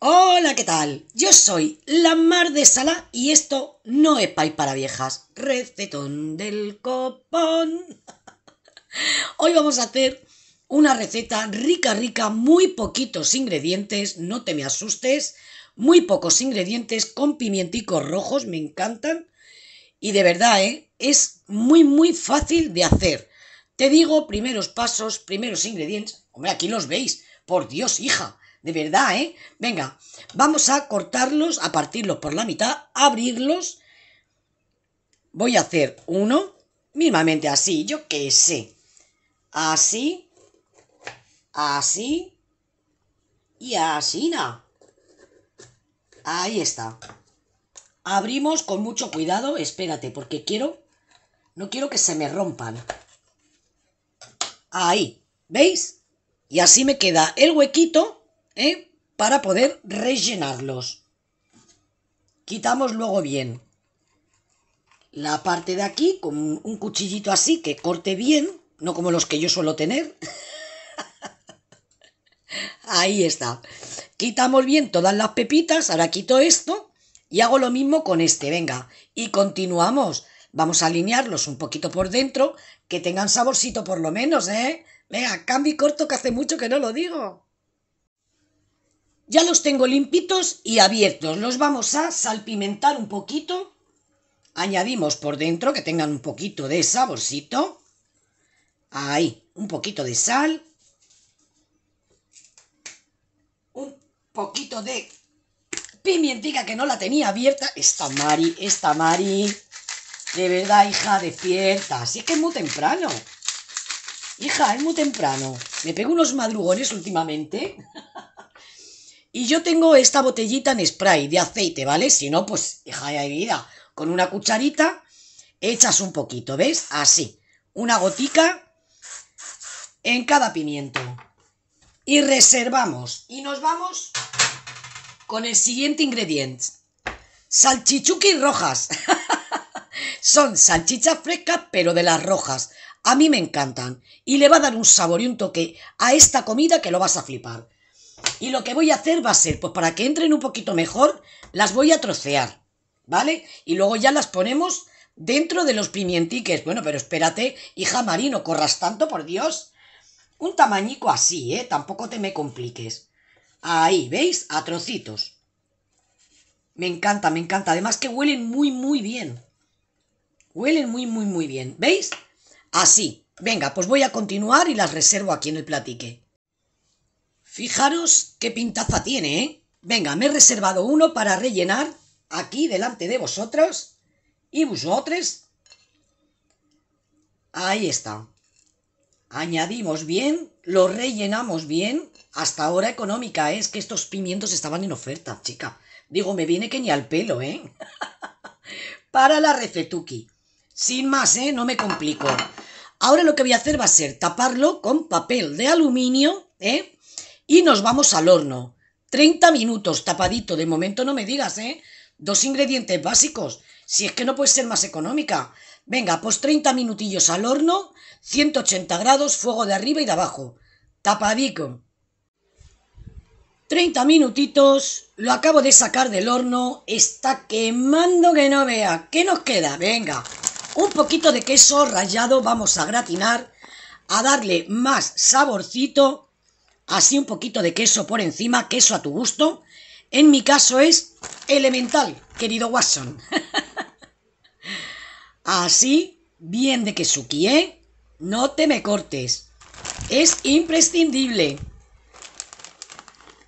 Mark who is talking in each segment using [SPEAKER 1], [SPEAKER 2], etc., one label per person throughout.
[SPEAKER 1] Hola, ¿qué tal? Yo soy la Mar de Sala y esto no es pay para viejas. Recetón del copón. Hoy vamos a hacer una receta rica, rica, muy poquitos ingredientes, no te me asustes, muy pocos ingredientes con pimienticos rojos, me encantan. Y de verdad, ¿eh? es muy, muy fácil de hacer. Te digo primeros pasos, primeros ingredientes. Hombre, aquí los veis. Por Dios, hija de verdad, ¿eh? Venga, vamos a cortarlos, a partirlos por la mitad, abrirlos. Voy a hacer uno, Mismamente así, yo qué sé. Así, así y así, nada. Ahí está. Abrimos con mucho cuidado, espérate, porque quiero, no quiero que se me rompan. Ahí, ¿veis? Y así me queda el huequito ¿eh? Para poder rellenarlos. Quitamos luego bien la parte de aquí con un cuchillito así que corte bien, no como los que yo suelo tener. Ahí está. Quitamos bien todas las pepitas, ahora quito esto y hago lo mismo con este, venga. Y continuamos. Vamos a alinearlos un poquito por dentro, que tengan saborcito por lo menos, ¿eh? Venga, cambio y corto que hace mucho que no lo digo. Ya los tengo limpitos y abiertos. Los vamos a salpimentar un poquito. Añadimos por dentro que tengan un poquito de saborcito. Ahí, un poquito de sal. Un poquito de pimientica que no la tenía abierta. Esta Mari, esta Mari. De verdad, hija, despierta. Así que es muy temprano. Hija, es muy temprano. Me pego unos madrugones últimamente. Y yo tengo esta botellita en spray de aceite, ¿vale? Si no, pues, hija de vida, con una cucharita echas un poquito, ¿ves? Así, una gotica en cada pimiento. Y reservamos. Y nos vamos con el siguiente ingrediente. Salchichuquis rojas. Son salchichas frescas, pero de las rojas. A mí me encantan. Y le va a dar un sabor y un toque a esta comida que lo vas a flipar. Y lo que voy a hacer va a ser, pues para que entren un poquito mejor, las voy a trocear, ¿vale? Y luego ya las ponemos dentro de los pimientiques. Bueno, pero espérate, hija Marino, corras tanto, por Dios. Un tamañico así, ¿eh? Tampoco te me compliques. Ahí, ¿veis? A trocitos. Me encanta, me encanta. Además que huelen muy, muy bien. Huelen muy, muy, muy bien. ¿Veis? Así. Venga, pues voy a continuar y las reservo aquí en el platique. Fijaros qué pintaza tiene, ¿eh? Venga, me he reservado uno para rellenar aquí delante de vosotras y vosotres. Ahí está. Añadimos bien, lo rellenamos bien. Hasta ahora económica, ¿eh? es que estos pimientos estaban en oferta, chica. Digo, me viene que ni al pelo, ¿eh? para la refetuki, Sin más, ¿eh? No me complico. Ahora lo que voy a hacer va a ser taparlo con papel de aluminio, ¿eh? y nos vamos al horno. 30 minutos tapadito, de momento no me digas, ¿eh? Dos ingredientes básicos, si es que no puede ser más económica. Venga, pues 30 minutillos al horno, 180 grados, fuego de arriba y de abajo. Tapadico. 30 minutitos, lo acabo de sacar del horno, está quemando que no vea. ¿Qué nos queda? Venga, un poquito de queso rallado vamos a gratinar, a darle más saborcito así un poquito de queso por encima, queso a tu gusto. En mi caso es elemental, querido Watson. así, bien de quesuki, ¿eh? No te me cortes. Es imprescindible.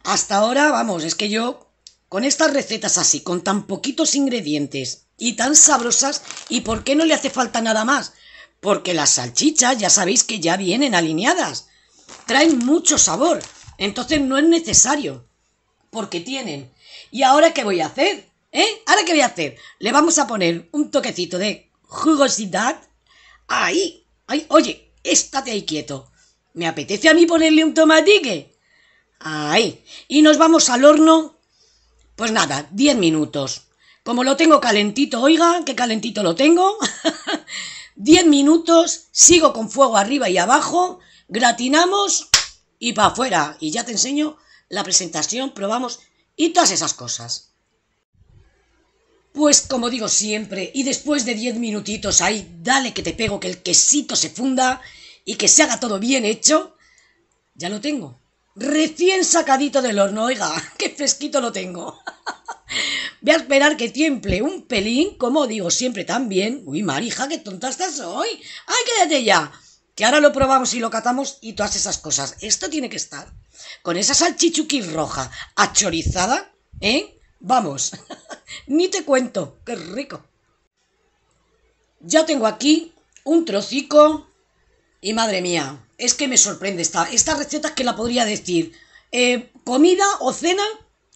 [SPEAKER 1] Hasta ahora, vamos, es que yo con estas recetas así, con tan poquitos ingredientes y tan sabrosas, ¿y por qué no le hace falta nada más? Porque las salchichas ya sabéis que ya vienen alineadas traen mucho sabor. Entonces no es necesario. Porque tienen. ¿Y ahora qué voy a hacer? ¿Eh? ¿Ahora qué voy a hacer? Le vamos a poner un toquecito de jugosidad. Ahí. Oye, estate ahí quieto. ¿Me apetece a mí ponerle un tomatique? Ahí. Y nos vamos al horno. Pues nada, 10 minutos. Como lo tengo calentito, oiga, ...que calentito lo tengo. 10 minutos, sigo con fuego arriba y abajo gratinamos y para afuera. Y ya te enseño la presentación, probamos y todas esas cosas. Pues como digo siempre, y después de 10 minutitos ahí, dale que te pego, que el quesito se funda y que se haga todo bien hecho, ya lo tengo. Recién sacadito del horno, oiga, qué fresquito lo tengo. Voy a esperar que tiemple un pelín, como digo siempre también. Uy, Marija, qué tonta estás hoy. ¡Ay, quédate ya! que ahora lo probamos y lo catamos y todas esas cosas. Esto tiene que estar con esa salchichuqui roja achorizada, ¿eh? Vamos, ni te cuento, qué rico. Ya tengo aquí un trocico y madre mía, es que me sorprende esta, receta que la podría decir eh, comida o cena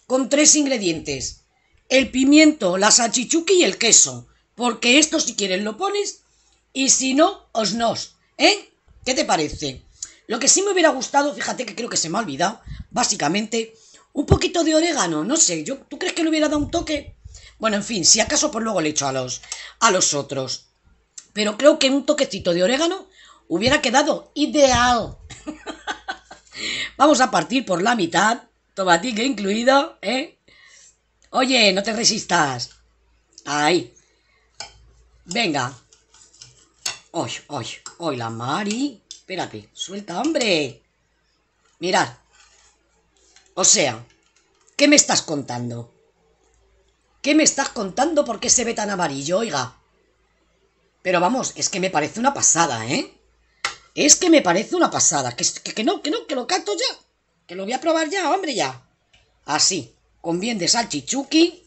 [SPEAKER 1] con tres ingredientes. El pimiento, la salchichuqui y el queso. Porque esto si quieres lo pones y si no, os nos. ¿Eh? ¿Qué te parece? Lo que sí me hubiera gustado, fíjate que creo que se me ha olvidado, básicamente, un poquito de orégano, no sé, yo, ¿tú crees que le hubiera dado un toque? Bueno, en fin, si acaso por pues luego le echo a los, a los otros. Pero creo que un toquecito de orégano hubiera quedado ideal. Vamos a partir por la mitad, tomatique incluido, ¿eh? Oye, no te resistas. Ahí. Venga, Oye, oye, ay, la Mari! Espérate, suelta, hombre. Mirad. O sea, ¿qué me estás contando? ¿Qué me estás contando por qué se ve tan amarillo, oiga? Pero vamos, es que me parece una pasada, ¿eh? Es que me parece una pasada. Que, que, que no, que no, que lo canto ya. Que lo voy a probar ya, hombre, ya. Así, con bien de salchichuki,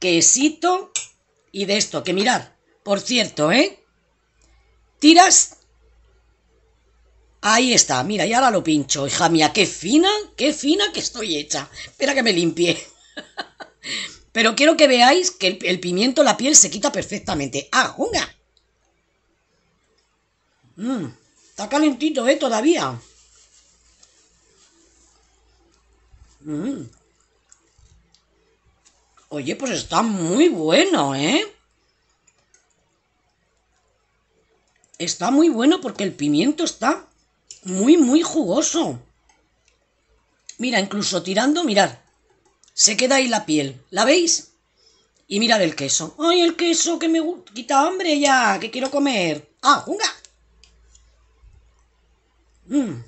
[SPEAKER 1] quesito y de esto, que mirar. Por cierto, ¿eh? Tiras. Ahí está, mira, y ahora lo pincho, hija mía, qué fina, qué fina que estoy hecha. Espera que me limpie. Pero quiero que veáis que el, pimiento, la piel se quita perfectamente. ¡Ah, junga! Mm, está calentito, ¿eh? Todavía. Mm. Oye, pues está muy bueno, ¿eh? está muy bueno porque el pimiento está muy, muy jugoso. Mira, incluso tirando, mirad, se queda ahí la piel, ¿la veis? Y mirad el queso. ¡Ay, el queso que me quita hambre ya! ¡Que quiero comer! ¡Ah, junga! Mm.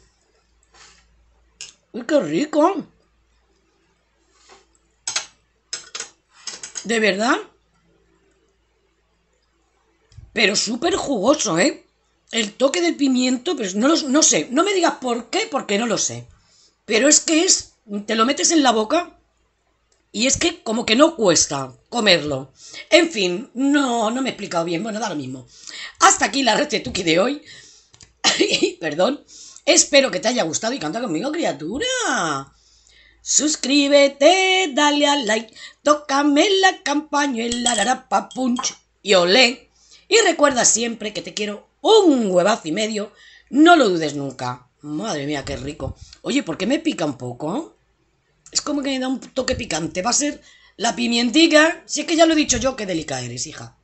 [SPEAKER 1] ¡Uy, qué rico! ¿De verdad? pero súper jugoso, ¿eh? El toque del pimiento, pues no, lo no sé, no me digas por qué, porque no lo sé. Pero es que es, te lo metes en la boca y es que como que no cuesta comerlo. En fin, no, no me he explicado bien, bueno, da lo mismo. Hasta aquí la tuqui de hoy. Perdón. Espero que te haya gustado y canta conmigo, criatura. Suscríbete, dale al like, tócame la campañuela, la punch y olé. Y recuerda siempre que te quiero un huevazo y medio, no lo dudes nunca. Madre mía, qué rico. Oye, ¿por qué me pica un poco? Es como que me da un toque picante. Va a ser la pimientica. Si es que ya lo he dicho yo, qué delicada eres, hija.